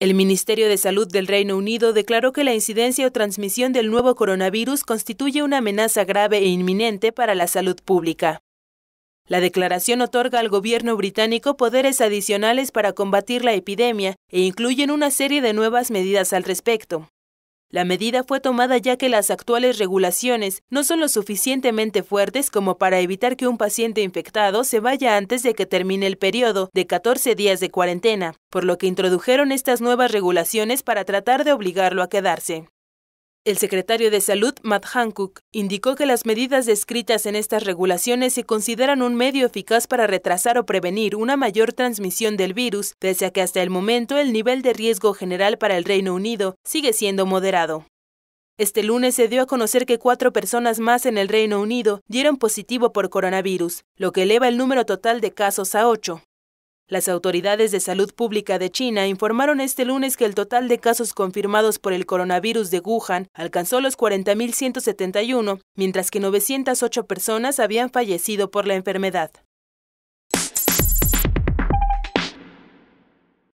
El Ministerio de Salud del Reino Unido declaró que la incidencia o transmisión del nuevo coronavirus constituye una amenaza grave e inminente para la salud pública. La declaración otorga al gobierno británico poderes adicionales para combatir la epidemia e incluyen una serie de nuevas medidas al respecto. La medida fue tomada ya que las actuales regulaciones no son lo suficientemente fuertes como para evitar que un paciente infectado se vaya antes de que termine el periodo de 14 días de cuarentena, por lo que introdujeron estas nuevas regulaciones para tratar de obligarlo a quedarse. El secretario de Salud, Matt Hancock, indicó que las medidas descritas en estas regulaciones se consideran un medio eficaz para retrasar o prevenir una mayor transmisión del virus, pese a que hasta el momento el nivel de riesgo general para el Reino Unido sigue siendo moderado. Este lunes se dio a conocer que cuatro personas más en el Reino Unido dieron positivo por coronavirus, lo que eleva el número total de casos a ocho. Las autoridades de salud pública de China informaron este lunes que el total de casos confirmados por el coronavirus de Wuhan alcanzó los 40.171, mientras que 908 personas habían fallecido por la enfermedad.